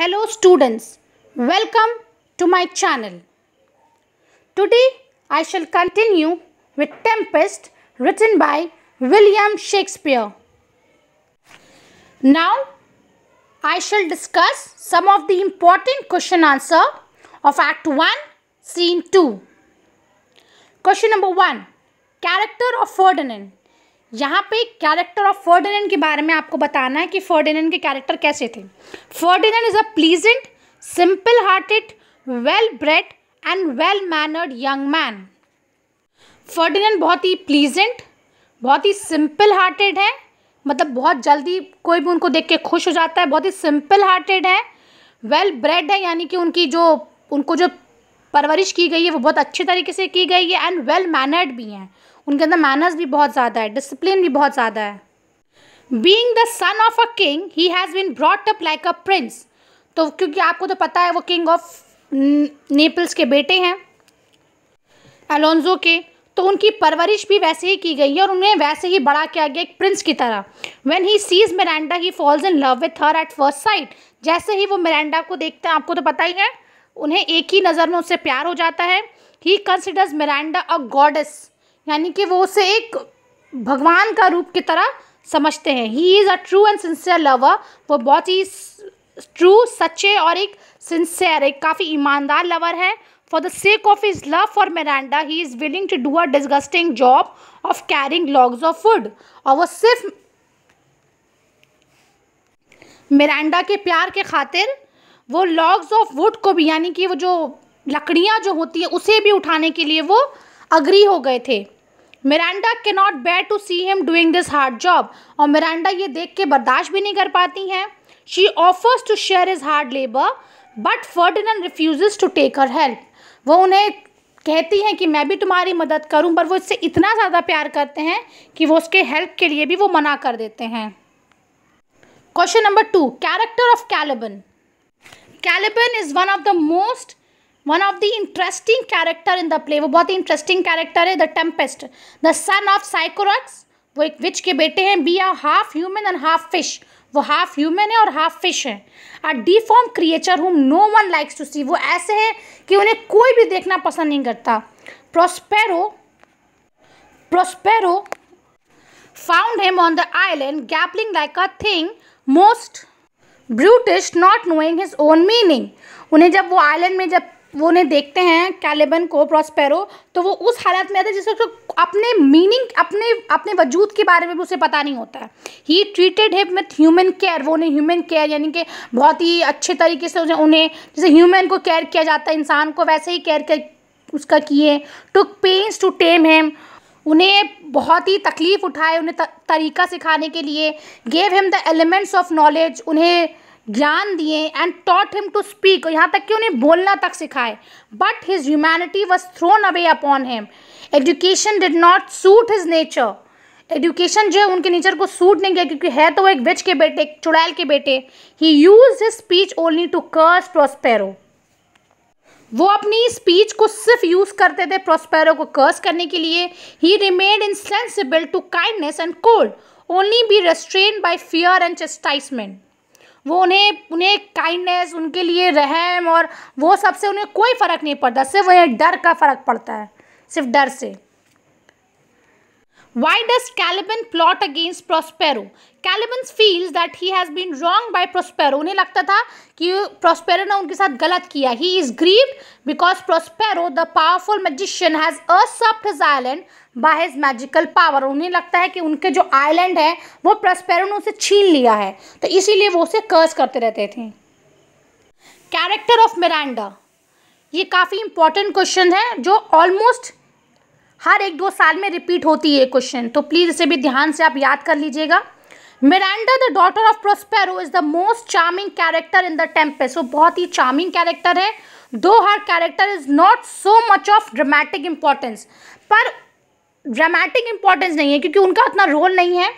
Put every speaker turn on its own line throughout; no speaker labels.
Hello students, welcome to my channel. Today I shall continue with Tempest written by William Shakespeare. Now I shall discuss some of the important question answer of Act 1, Scene 2. Question number 1. Character of Ferdinand. यहाँ पे character of Ferdinand के बारे में आपको बताना है कि Ferdinand के कैरेक्टर कैसे थे Ferdinand is a pleasant simple hearted well bred and well mannered young man Ferdinand बहुत ही प्लीजेंट बहुत ही सिंपल हार्टेड है मतलब बहुत जल्दी कोई भी उनको देख के खुश हो जाता है बहुत ही सिंपल हार्टेड है वेल ब्रेड है यानी कि उनकी जो उनको जो परवरिश की गई है वो बहुत अच्छे तरीके से की गई है एंड वेल मैनर्ड भी हैं उनके अंदर मैनर्स भी बहुत ज़्यादा है डिसिप्लिन भी बहुत ज़्यादा है being the son of a king he has been brought up like a prince तो क्योंकि आपको तो पता है वो किंग ऑफ नेपल्स के बेटे हैं एलोन्जो के तो उनकी परवरिश भी वैसे ही की गई है और उन्हें वैसे ही बड़ा किया गया एक प्रिंस की तरह when he sees Miranda he falls in love with her at first sight जैसे ही वो मिरांडा को देखते हैं आपको तो पता ही है उन्हें एक ही नज़र में उससे प्यार हो जाता है he considers Miranda a goddess यानी कि वो उसे एक भगवान का रूप की तरह समझते हैं he is a true and sincere lover वो बहुत ही ट्रू सच्चे और एक सिंसियर एक काफ़ी ईमानदार लवर है for the sake of his love for Miranda he is willing to do a disgusting job of carrying logs of food और वो सिर्फ मेरांडा के प्यार के खातिर वो लॉग्स ऑफ वुड को भी यानी कि वो जो लकड़ियाँ जो होती हैं उसे भी उठाने के लिए वो अग्री हो गए थे मिरांडा के not bear to see him doing this hard job और मिरांडा ये देख के बर्दाश्त भी नहीं कर पाती हैं she offers to share his hard labour but Ferdinand refuses to take her help वो उन्हें कहती हैं कि मैं भी तुम्हारी मदद करूं पर वो इससे इतना ज़्यादा प्यार करते हैं कि वो उसके हेल्प के लिए भी वो मना कर देते हैं question number two character of Caliban Caliban is one of the most one of the interesting character in the play वो बहुत ही इंटरेस्टिंग कैरेक्टर है the Tempest the son of Sycorax वो एक विच के बेटे हैं be are half human and half fish वो हाफ ह्यूमन है और हाफ फिश है a deform creature whom no one likes to see वो ऐसे हैं कि उन्हें कोई भी देखना पसंद नहीं करता Prospero Prospero found him on the island gabbling like a thing most brutish not knowing his own meaning उन्हें जब वो आइलैंड में जब वो उन्हें देखते हैं कैलेबन को प्रॉस्पेरो तो वो उस हालत में आता है जिससे उसको अपने मीनिंग अपने अपने वजूद के बारे में भी उसे पता नहीं होता है ही ट्रीटेड है विथ ह्यूमन केयर वो उन्हें ह्यूमन केयर यानी कि बहुत ही अच्छे तरीके से उन्हें जैसे ह्यूमन को केयर किया जाता है इंसान को वैसे ही केयर कर उसका किए टुक पेंस टू टेम हेम उन्हें बहुत ही तकलीफ़ उठाए उन्हें तरीका सिखाने के लिए gave him the elements of knowledge उन्हें ज्ञान दिए and taught him to speak यहाँ तक कि उन्हें बोलना तक सिखाए but his humanity was thrown away upon him education did not suit his nature education जो है उनके नेचर को सूट नहीं किया क्योंकि है तो वो एक विच के बेटे एक चुड़ैल के बेटे he use his speech only to curse Prospero वो अपनी स्पीच को सिर्फ यूज़ करते थे प्रोस्पेरो को कर्स करने के लिए he remained insensible to kindness and could only be restrained by fear and chastisement वो उन्हें उन्हें काइंडनेस उनके लिए रहम और वो सबसे उन्हें कोई फ़र्क नहीं पड़ता सिर्फ उन्हें डर का फ़र्क पड़ता है सिर्फ डर से Why does Caliban plot against Prospero? Caliban feels that he has been wronged by Prospero. उन्हें लगता था कि Prospero ने उनके साथ गलत किया He is grieved because Prospero, the powerful magician, has usurped his island by his magical power. उन्हें लगता है कि उनके जो island है वो Prospero ने उसे छीन लिया है तो इसीलिए वो उसे curse करते रहते थे Character of Miranda. ये काफ़ी इंपॉर्टेंट क्वेश्चन है जो ऑलमोस्ट हर एक दो साल में रिपीट होती है क्वेश्चन तो प्लीज़ इसे भी ध्यान से आप याद कर लीजिएगा Miranda the daughter of Prospero is the most charming character in the tempest so बहुत ही चार्मिंग कैरेक्टर है though her character is not so much of dramatic importance पर ड्रामेटिक इम्पॉर्टेंस नहीं है क्योंकि उनका उतना रोल नहीं है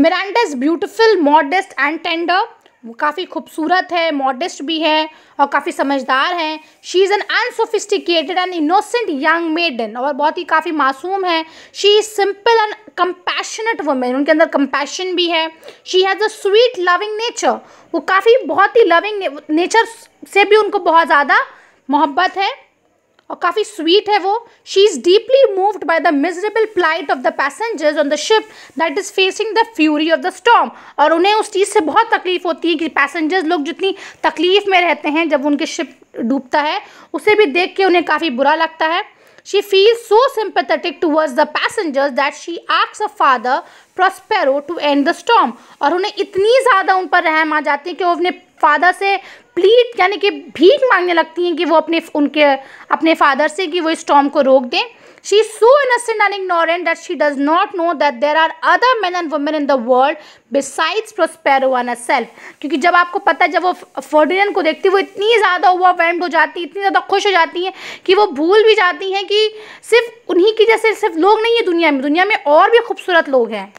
Miranda is beautiful modest and tender वो काफ़ी खूबसूरत है मॉडेस्ट भी है और काफ़ी समझदार है she is an unsophisticated and innocent young maiden और बहुत ही काफ़ी मासूम है she is simple and compassionate women उनके अंदर कंपैशन भी है she has a sweet loving nature वो काफ़ी बहुत ही लविंग नेचर से भी उनको बहुत ज़्यादा मोहब्बत है और काफ़ी स्वीट है वो she is deeply moved by the miserable plight of the passengers on the ship that is facing the fury of the storm और उन्हें उस चीज़ से बहुत तकलीफ होती है कि पैसेंजर्स लोग जितनी तकलीफ में रहते हैं जब उनके शिप डूबता है उसे भी देख के उन्हें काफ़ी बुरा लगता है She feels so sympathetic towards the passengers that she asks her father Prospero to end the storm. और उन्हें इतनी ज़्यादा उन पर रहम आ जाती है कि वो अपने फादर से प्लीट यानी कि भीख मांगने लगती हैं कि वो अपने उनके अपने फादर से कि वो इस टॉम को रोक दें she so innocent innocent ignorant that she does not know that there are other man and women in the world besides besides Prospero and क्योंकि जब आपको पता है जब वो फोर्डिनन को देखती है वो इतनी ज़्यादा वेंड हो जाती है इतनी ज़्यादा खुश हो जाती हैं कि वो भूल भी जाती हैं कि सिर्फ उन्हीं की जैसे सिर्फ लोग नहीं है दुनिया में दुनिया में और भी खूबसूरत लोग हैं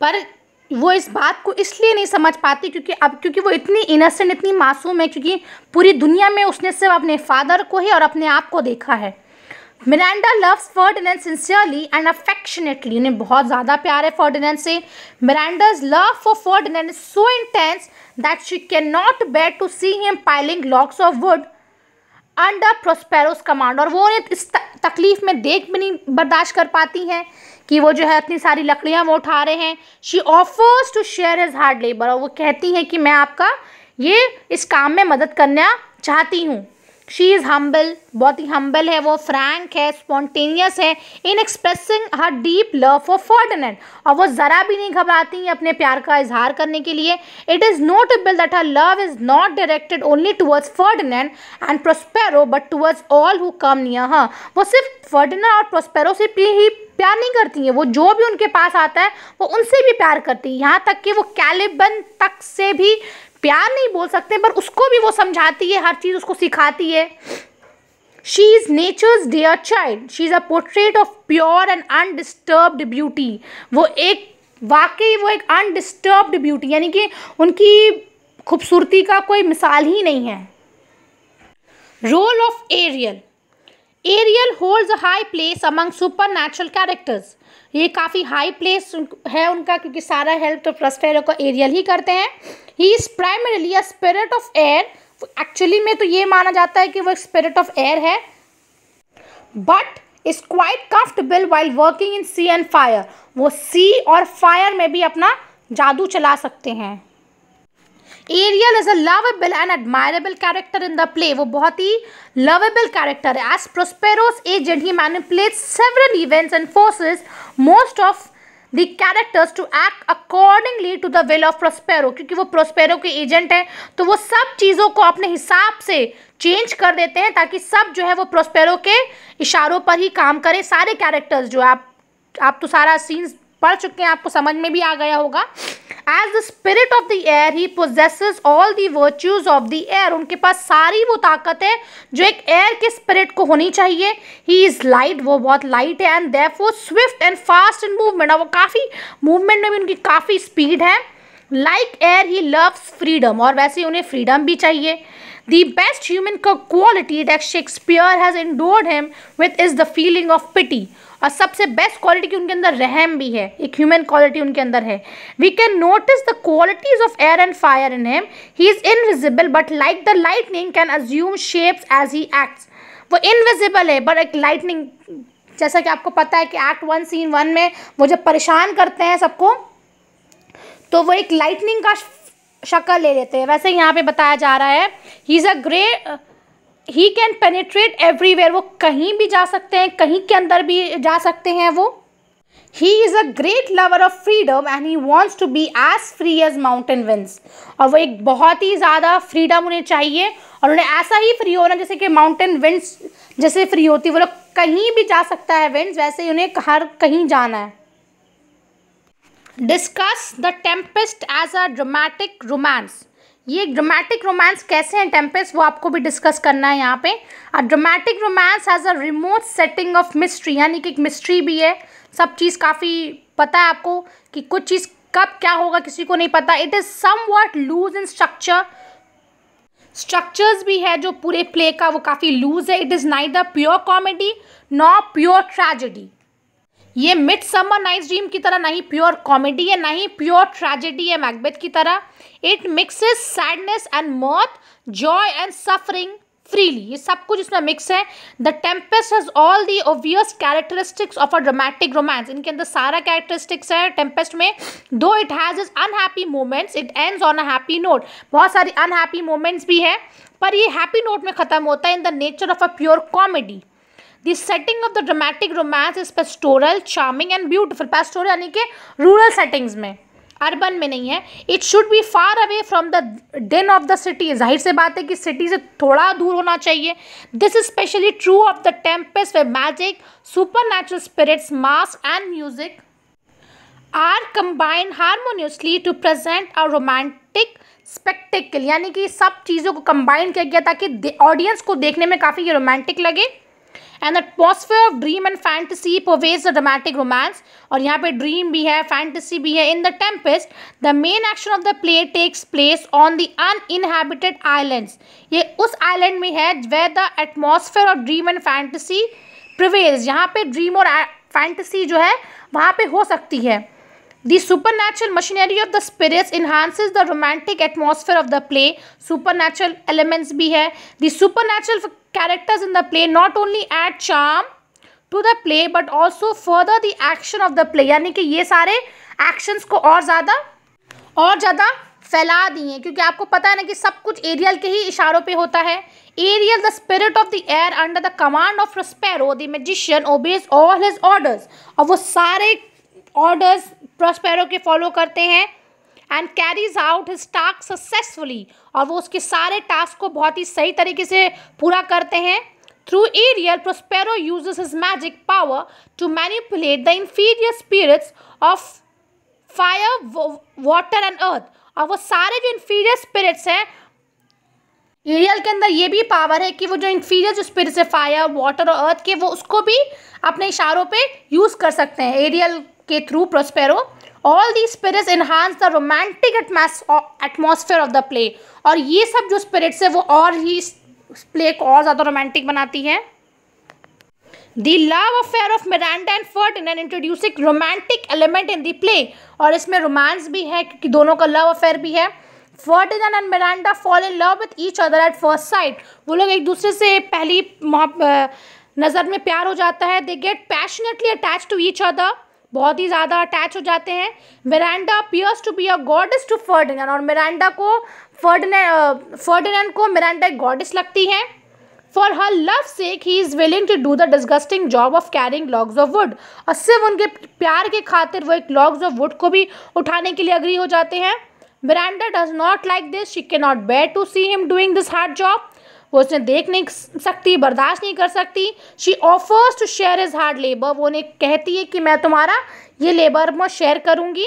पर वो इस बात को इसलिए नहीं समझ पाती क्योंकि अब क्योंकि वो इतनी इनोसेंट इतनी मासूम है क्योंकि पूरी दुनिया में उसने सिर्फ अपने फादर को ही और अपने आप को देखा है Miranda loves Ferdinand sincerely and affectionately उन्हें बहुत ज़्यादा प्यार है फर्डिनेंस से Miranda's love for Ferdinand so intense that she can not bear to see him piling logs of wood under Prospero's command और वो उन्हें इस तकलीफ़ में देख भी नहीं बर्दाश्त कर पाती हैं कि वो जो है इतनी सारी लकड़ियाँ वो उठा रहे हैं she offers to share his hard labour और वो कहती हैं कि मैं आपका ये इस काम में मदद करना चाहती हूँ शी इज़ हम्बल बहुत ही हम्बल है वो फ्रैंक है स्पॉन्टेनियस है in expressing her deep love for Ferdinand और वो ज़रा भी नहीं घबराती हैं अपने प्यार का इजहार करने के लिए it is notable that her love is not directed only towards Ferdinand and Prospero but towards all who come near हाँ वो सिर्फ फर्डिनेंट और प्रोस्पेरो से ही प्यार नहीं करती हैं वो जो भी उनके पास आता है वो उनसे भी प्यार करती है यहाँ तक कि वो कैलिबन तक से भी प्यार नहीं बोल सकते पर उसको भी वो समझाती है हर चीज़ उसको सिखाती है she is nature's dear child she is a portrait of pure and undisturbed beauty वो एक वाकई वो एक अनडिस्टर्ब्ड ब्यूटी यानी कि उनकी खूबसूरती का कोई मिसाल ही नहीं है role of Ariel Ariel holds high place among supernatural characters ये काफ़ी हाई प्लेस है उनका क्योंकि सारा हेल्प तो प्रस्फेरो को एरियल ही करते हैं he is primarily a spirit of air actually में तो ये माना जाता है कि वो स्पिरिट ऑफ एयर है but is quite comfortable while working in sea and fire वो सी और फायर में भी अपना जादू चला सकते हैं Ariel is a lovable and admirable character in the play वो बहुत ही लवेबल कैरेक्टर है as Prospero's agent he manipulate several events and forces most of the characters to act accordingly to the will of Prospero क्योंकि वो Prospero के agent हैं तो वो सब चीज़ों को अपने हिसाब से चेंज कर देते हैं ताकि सब जो है वो प्रोस्पेरो के इशारों पर ही काम करें सारे कैरेक्टर्स जो आप आप तो सारा सीन्स पढ़ चुके हैं आपको समझ में भी आ गया होगा as the spirit of the air he possesses all the virtues of the air उनके पास सारी वो ताकत है जो एक एयर के स्पिरिट को होनी चाहिए ही इज लाइट वो बहुत लाइट है and therefore swift and fast in movement और वो काफ़ी मूवमेंट में भी उनकी काफ़ी स्पीड है like air he loves freedom और वैसे उन्हें फ्रीडम भी चाहिए दी बेस्ट ह्यूमन का quality that Shakespeare has endowed him with is the feeling of pity और सबसे बेस्ट क्वालिटी की उनके अंदर रहम भी है एक ह्यूमन क्वालिटी उनके अंदर है we can notice the qualities of air and fire in him he is invisible but like the lightning can assume shapes as he acts वो इनविजिबल है बट एक लाइटनिंग जैसा कि आपको पता है कि एक्ट वन सीन वन में वो जब परेशान करते हैं सबको तो वो एक लाइटनिंग का शक्ल ले लेते हैं वैसे यहाँ पे बताया जा रहा है he is a grey he can penetrate everywhere वो कहीं भी जा सकते हैं कहीं के अंदर भी जा सकते हैं वो he is a great lover of freedom and he wants to be as free as mountain winds और वो एक बहुत ही ज़्यादा फ्रीडम उन्हें चाहिए और उन्हें ऐसा ही फ्री होना जैसे कि माउंटेन विंस जैसे फ्री होती वो लोग कहीं भी जा सकता है विंड्स वैसे ही उन्हें हर कहीं जाना है discuss the Tempest as a dramatic romance ये ड्रामेटिक रोमांस कैसे हैं टेम्पेस वो आपको भी डिस्कस करना है यहाँ पे और dramatic romance as a remote setting of mystery यानी कि एक मिस्ट्री भी है सब चीज़ काफ़ी पता है आपको कि कुछ चीज़ कब क्या होगा किसी को नहीं पता it is somewhat loose in structure structures भी है जो पूरे प्ले का वो काफ़ी लूज है it is the pure comedy nor pure tragedy ये मिड समर नाइट ड्रीम की तरह नहीं प्योर कॉमेडी है नहीं प्योर ट्रेजेडी है मैकबेथ की तरह it mixes sadness and mirth joy and suffering freely ये सब कुछ इसमें मिक्स है the Tempest has all the obvious characteristics of a dramatic romance इनके अंदर सारा कैरेक्टरिस्टिक्स है टेम्पेस्ट में though it has its unhappy moments it end on a happy note बहुत सारी अनहैप्पी मोमेंट्स भी है पर ये हैप्पी नोट में ख़त्म होता है in the nature of a pure comedy the setting of the dramatic romance is pastoral charming and beautiful pastoral यानी कि रूरल सेटिंग्स में अर्बन में नहीं है it should be far away from the din of the city जाहिर से बात है कि सिटी से थोड़ा दूर होना चाहिए this is specially true of the Tempest where magic supernatural spirits masque and music are combined harmoniously to present a romantic spectacle यानी कि सब चीज़ों को कंबाइन किया गया ताकि ऑडियंस को देखने में काफ़ी ये रोमांटिक लगे and atmosphere of dream and fantasy pervades the romantic romance और यहाँ पे ड्रीम भी है फैंटेसी भी है in the Tempest the main action of the play takes place on the uninhabited islands ये उस आइलैंड में है where the atmosphere of dream and fantasy pervades यहाँ पे ड्रीम और फैंटसी जो है वहाँ पे हो सकती है The supernatural machinery of the spirits enhances the romantic atmosphere of the play. Supernatural elements भी है The supernatural characters in the play not only add charm to the play but also further the action of the play यानी कि ये सारे actions को और ज़्यादा और ज़्यादा फैला दिए क्योंकि आपको पता है ना कि सब कुछ एरियल के ही इशारों पे होता है Ariel the spirit of the air under the command of Prospero the magician obeys all his orders और वो सारे ऑर्डर्स प्रस्पेरो के फॉलो करते हैं and carries out his task successfully और वो उसके सारे टास्क को बहुत ही सही तरीके से पूरा करते हैं through Ariel Prospero use his magic power to manipulate the inferior spirits of fire water and earth और वो सारे जो इन्फीरियर स्पिरिट्स हैं एरियल के अंदर ये भी पावर है कि वो जो इन्फीरियर जो स्पिरिट्स है फायर वाटर और अर्थ के वो उसको भी अपने इशारों पे यूज़ कर सकते हैं एरियल के through Prospero all the spirits enhance the romantic atmosphere of the play और ये सब जो स्पिरिट्स है वो और ही प्ले को और ज़्यादा रोमांटिक बनाती है the love affair of Miranda and introduce introducing romantic element in the play और इसमें रोमांस भी है क्योंकि दोनों का लव अफेयर भी है फर्ट Ferdinand and Miranda fall in love with each other at first sight वो लोग एक दूसरे से पहली नज़र में प्यार हो जाता है they get passionately attach to each other बहुत ही ज़्यादा अटैच हो जाते हैं Miranda appears to be a goddess to Ferdinand और मिरांडा को फर्डन फर्डिनेंड को मिरांडा एक गॉडेस लगती है for her love sake he is willing to do the disgusting job of carrying logs of wood और सिर्फ उनके प्यार के खातिर वो एक लॉग्स ऑफ वुड को भी उठाने के लिए अग्री हो जाते हैं Miranda does not like this she can not bear to see him doing this hard job वो उसने देख नहीं सकती बर्दाश्त नहीं कर सकती she offers to share his hard labour वो उन्हें कहती है कि मैं तुम्हारा ये लेबर मैं शेयर करूँगी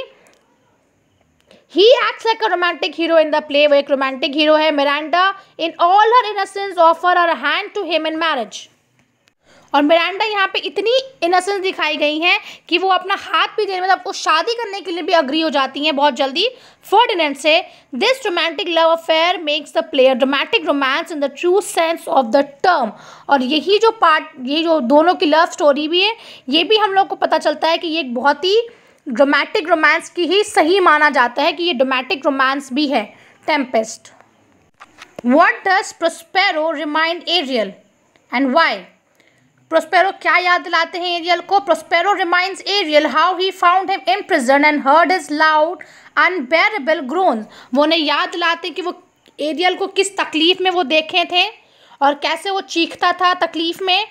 he acts like a romantic hero in the play वो एक रोमांटिक हीरो है Miranda in all her innocence offer her hand to him in marriage और मिरांडा यहाँ पे इतनी इनोसेंस दिखाई गई हैं कि वो अपना हाथ भी देने मतलब वो शादी करने के लिए भी अग्री हो जाती हैं बहुत जल्दी फर्डिनेंड से this romantic love affair makes the play a romantic romance in the true sense of the term और यही जो पार्ट ये जो दोनों की लव स्टोरी भी है ये भी हम लोग को पता चलता है कि ये एक बहुत ही रोमांटिक रोमांस की ही सही माना जाता है कि ये डोमेटिक रोमांस भी है Tempest what does Prospero remind Ariel and why Prospero क्या याद दिलाते हैं एरियल को Prospero remind Ariel how he found him in prison and heard his loud unbearable groan वो उन्हें याद दिलाते कि वो एरियल को किस तकलीफ़ में वो देखे थे और कैसे वो चीखता था तकलीफ़ में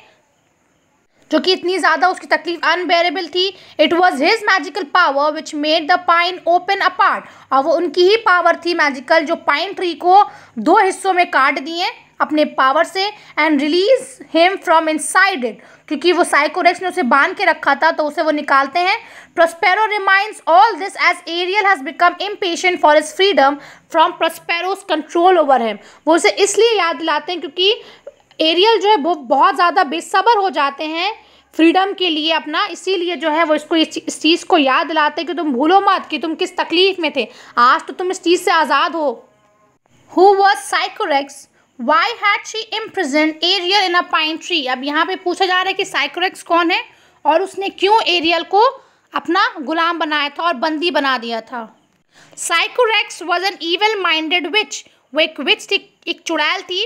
जो कि इतनी ज़्यादा उसकी तकलीफ अनबेरेबल थी it was his magical power which made the pine open apart और वो उनकी ही पावर थी मैजिकल जो पाइन ट्री को दो हिस्सों में काट दिए अपने पावर से and release him from side it क्योंकि वो साइकोरेक्स ने उसे बांध के रखा था तो उसे वो निकालते हैं Prospero remind all this as Ariel has become patient for his freedom from Prospero's control over him वो उसे इसलिए याद दिलाते हैं क्योंकि एरियल जो है वो बहुत ज़्यादा बेसब्र हो जाते हैं फ्रीडम के लिए अपना इसीलिए जो है वो इसको इस चीज़ को याद दिलाते हैं कि तुम भूलो मत कि तुम किस तकलीफ़ में थे आज तो तुम इस चीज़ से आज़ाद हो who was Sycorax Why had she imprisoned Ariel in a pine tree? अब यहाँ पे पूछा जा रहा है कि साइक्रोक्स कौन है और उसने क्यों एरियल को अपना गुलाम बनाया था और बंदी बना दिया था Sycorax was an evil minded witch वो एक विच थी एक चुड़ैल थी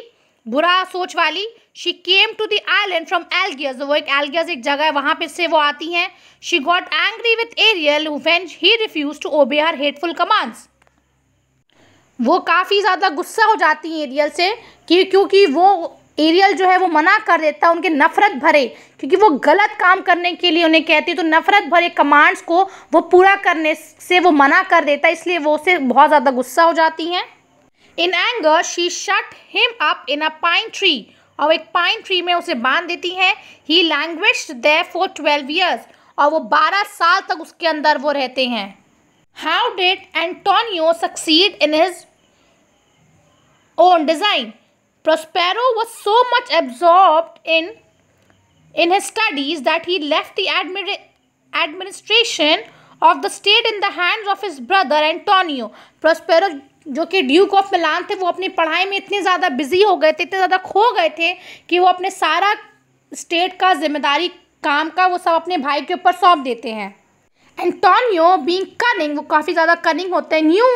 बुरा सोच वाली she came to the island from Algiers वो एक एलगियज एक जगह है वहाँ पे से वो आती हैं she got angry with Ariel when he refuse to obey her hateful commands वो काफ़ी ज़्यादा गुस्सा हो जाती हैं एरियल से कि क्योंकि वो एरियल जो है वो मना कर देता है उनके नफ़रत भरे क्योंकि वो गलत काम करने के लिए उन्हें कहती है तो नफ़रत भरे कमांड्स को वो पूरा करने से वो मना कर देता है इसलिए वो उसे बहुत ज़्यादा गुस्सा हो जाती हैं in anger she shut him up in a pine tree और एक पाइन ट्री में उसे बांध देती हैं he languished there for twelve years और वो बारह साल तक उसके अंदर वो रहते हैं how did Antonio succeed in his own design Prospero was so much absorb in in his studies that he left administration of the state in the hands of his brother Antonio Prospero जो कि Duke of Milan थे वो अपनी पढ़ाई में इतने ज़्यादा busy हो गए थे इतने ज़्यादा खो गए थे कि वो अपने सारा स्टेट का जिम्मेदारी काम का वो सब अपने भाई के ऊपर सौंप देते हैं एंटोनियो बींग कनिंग वो काफ़ी ज़्यादा कनिंग होते हैं knew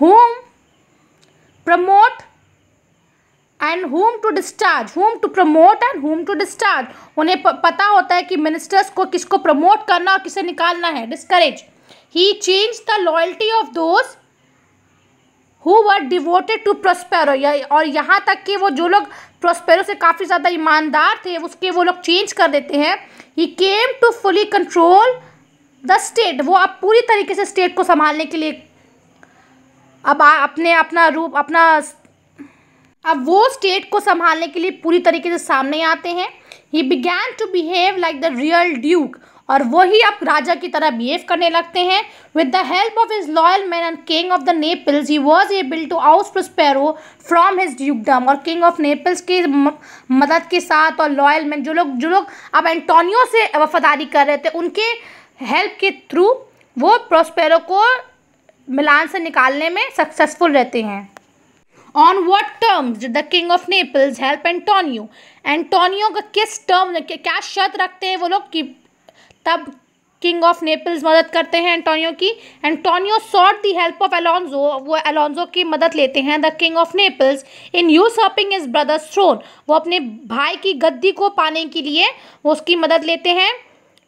whom promote and whom to discharge whom to promote and whom to discharge उन्हें पता होता है कि मिनिस्टर्स को किसको प्रमोट करना और किसे निकालना है discourage he change the loyalty of those who were devoted to Prospero और यहाँ तक कि वो जो लोग प्रोस्पेरो से काफ़ी ज़्यादा ईमानदार थे उसके वो लोग चेंज कर देते हैं he came to fully control the state वो आप पूरी तरीके से स्टेट को संभालने के लिए अब आ, अपने अपना रूप अपना अब वो स्टेट को संभालने के लिए पूरी तरीके से सामने आते हैं he began to behave like the real duke और वही अब राजा की तरह बिहेव करने लगते हैं with the help of his loyal man and king of the Naples he was able to out Prospero from his dukedom और किंग ऑफ नेपल्स की मदद के साथ और लॉयल मैन जो लोग जो लोग अब एंटोनियो से वफादारी कर रहे थे उनके हेल्प के थ्रू वो प्रोस्पेरो को मिलान से निकालने में सक्सेसफुल रहते हैं on what terms the king of Naples help Antonio Antonio का किस टर्म क्या शर्त रखते हैं वो लोग कि तब किंग ऑफ नेपल्स मदद करते हैं एंटोनियो की Antonio sought the help of Alonzo वो एलोन्जो की मदद लेते हैं the king of Naples in usurping his brother's throne वो अपने भाई की गद्दी को पाने के लिए वो उसकी मदद लेते हैं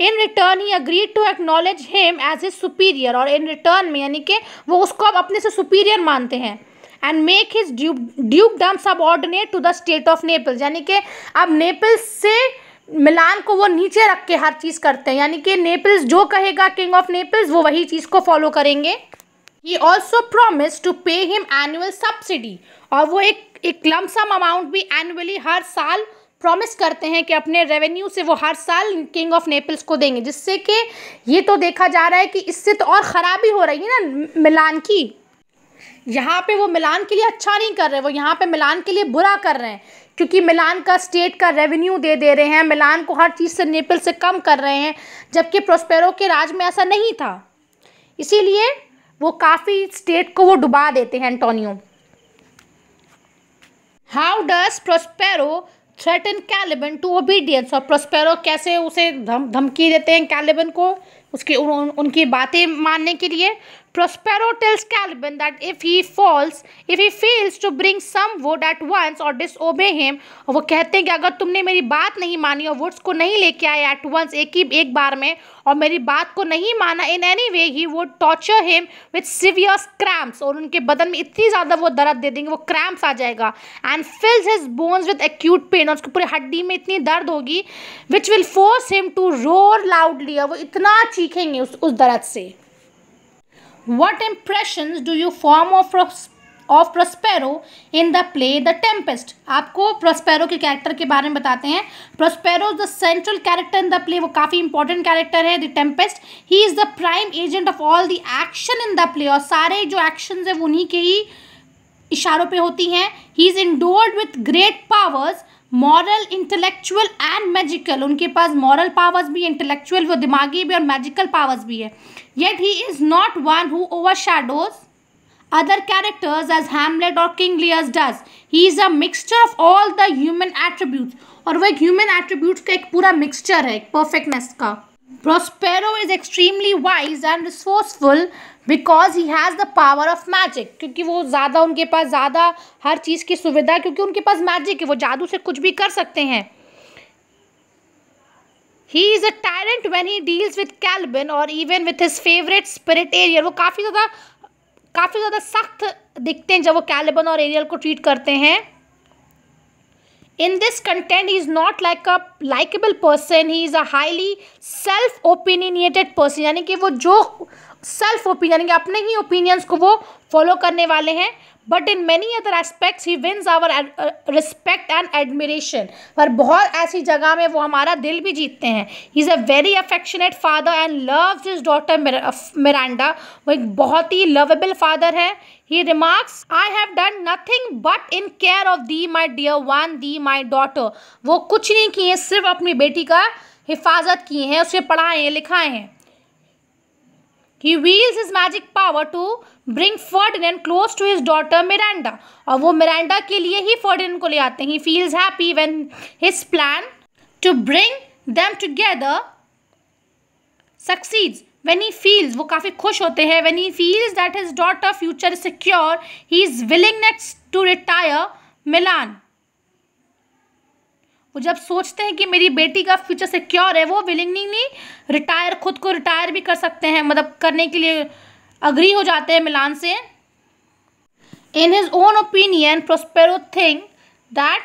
in return he agree to acknowledge him as a superior और इन रिटर्न में यानी कि वो उसको अब अपने से सुपीरियर मानते हैं and make his dukedom subordinate to the state of Naples यानी कि अब नेपल्स से मिलान को वो नीचे रख के हर चीज़ करते हैं यानी कि नेपल्स जो कहेगा किंग ऑफ नेपल्स वो वही चीज़ को फॉलो करेंगे he also promise to pay him annual subsidy और वो एक एक लमसम अमाउंट भी एनुअली हर साल प्रॉमिस करते हैं कि अपने रेवेन्यू से वो हर साल किंग ऑफ नेपल्स को देंगे जिससे कि ये तो देखा जा रहा है कि इससे तो और ख़राबी हो रही है ना मिलान की यहाँ पे वो मिलान के लिए अच्छा नहीं कर रहे वो यहाँ पे मिलान के लिए बुरा कर रहे हैं क्योंकि मिलान का स्टेट का रेवेन्यू दे दे रहे हैं मिलान को हर चीज़ से नेपल से कम कर रहे हैं जबकि प्रोस्पेरो के राज में ऐसा नहीं था इसीलिए वो काफ़ी स्टेट को वो डुबा देते हैं Antonio how does Prospero threaten Caliban to obedience और प्रोस्पेरो कैसे उसे धमकी देते हैं कैलेबन को उसकी उन, उनकी बातें मानने के लिए Prospero tells Caliban that if he falls, if he fails to bring some wood at once or disobey him, और वो कहते हैं कि अगर तुमने मेरी बात नहीं मानी और वुड्स को नहीं लेके आए at once एक ही एक बार में और मेरी बात को नहीं माना in any way he would torture him with severe cramps और उनके बदन में इतनी ज़्यादा वो दर्द दे देंगे वो cramps आ जाएगा and fills his bones with acute pain और उसके पूरे हड्डी में इतनी दर्द होगी which will force him to roar loudly और वो इतना चीखेंगे उस उस दर्द से what impressions do you form of of Prospero in the play the Tempest आपको प्रोस्पेरो के कैरेक्टर के बारे में बताते हैं Prospero the central character in the play वो काफ़ी इंपॉर्टेंट कैरेक्टर है the Tempest he is the prime agent of all the action in the play और सारे जो एक्शन है उन्हीं के ही इशारों पर होती हैं he is endowed with great powers moral intellectual and magical उनके पास मॉरल पावर्स भी इंटेलेक्चुअल वो दिमागी भी और मैजिकल पावर्स भी है yet he is not one who overshadows other characters as Hamlet और King Lear's does he is a mixture of all the human attribute और वो एक ह्यूमन एट्रीब्यूट का एक पूरा मिक्सचर है परफेक्टनेस का Prospero is extremely wise and resourceful because he has the power of magic क्योंकि वो ज़्यादा उनके पास ज़्यादा हर चीज़ की सुविधा क्योंकि उनके पास मैजिक है वो जादू से कुछ भी कर सकते हैं he is a talent when he deals with Caliban और even with his favourite spirit Ariel वो काफ़ी ज़्यादा काफ़ी ज़्यादा सख्त दिखते हैं जब वो कैलबन और एरियल को ट्रीट करते हैं in this content he is not like a likable person he is a highly self opinionated person यानी कि वो जो सेल्फ ओपिनियन यानी कि अपने ही ओपिनियंस को वो फॉलो करने वाले हैं but in many other aspects he wins our respect and admiration पर बहुत ऐसी जगह में वो हमारा दिल भी जीतते हैं he is a very affectionate father and loves his daughter Miranda वो एक बहुत ही लवेबल फादर है He remarks, I have done nothing but in care of thee, my dear one, thee, my daughter. wo kuch nahi kiye sirf apni beti ka hifazat kiye hain उसे padhaye hain likhaye hain he wields his magic power to bring Ferdinand close to his daughter Miranda. aur wo miranda ke liye hi ferdinand ko le aate hain He feels happy when his plan to bring them together succeeds. When he feels वो काफ़ी खुश होते हैं when he feels that his daughter future secure he is willing next to retire Milan वो जब सोचते हैं कि मेरी बेटी का फ्यूचर सिक्योर है वो विलिंगली रिटायर खुद को रिटायर भी कर सकते हैं मतलब करने के लिए अग्री हो जाते हैं मिलान से in his own opinion Prospero thing that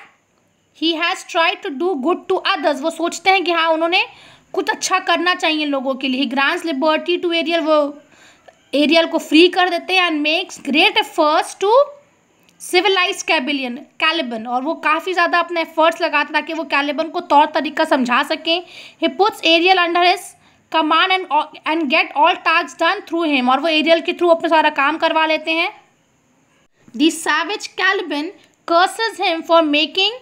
he has try to do good to others वो सोचते हैं कि हाँ उन्होंने कुछ अच्छा करना चाहिए लोगों के लिए ग्रांस लिबर्टी टू एरियल वो एरियल को फ्री कर देते हैं and makes great efforts to civilize Caliban Caliban और वो काफ़ी ज़्यादा अपने एफर्ट्स लगाते ताकि वो कैलिबन को तौर तरीका समझा सकें he puts Ariel under his command and and get all task done through him और वो एरियल के थ्रू अपना सारा काम करवा लेते हैं the savage Caliban curses him for making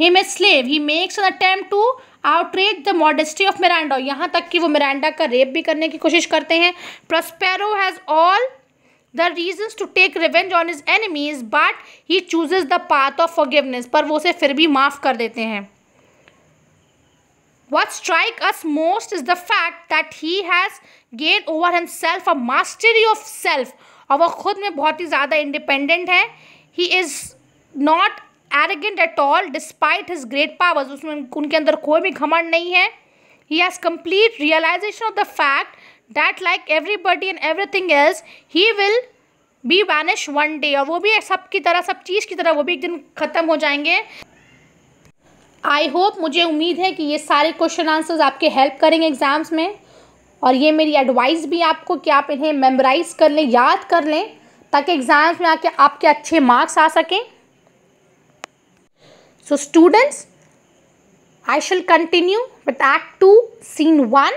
him a slave he makes an attempt to outrage the modesty of Miranda यहाँ तक कि वो मिरांडा का रेप भी करने की कोशिश करते हैं Prospero has all the reasons to take revenge on his enemies but he chooses the path of forgiveness पर वो उसे फिर भी माफ़ कर देते हैं What strike us most is the fact that he has gained over himself a mastery of self और वह खुद में बहुत ही ज़्यादा इंडिपेंडेंट है he is not arrogant at all despite his great powers उसमें उनके अंदर कोई भी घमंड नहीं है he he has realization of the fact fact like everybody and every thing else he will be vanish one day और वो भी सब की तरह सब चीज़ की तरह वो भी एक दिन ख़त्म हो जाएंगे आई होप मुझे उम्मीद है कि ये सारे क्वेश्चन आंसर्स आपके हेल्प करेंगे एग्ज़ाम्स में और ये मेरी एडवाइस भी आपको कि आप इन्हें मेमोराइज़ कर लें याद कर लें ताकि एग्ज़ाम्स में आके आपके अच्छे मार्क्स आ सकें So students, I shall continue with Act 2, Scene 1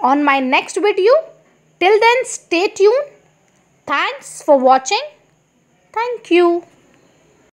on my next video. Till then, stay tuned. Thanks for watching. Thank you.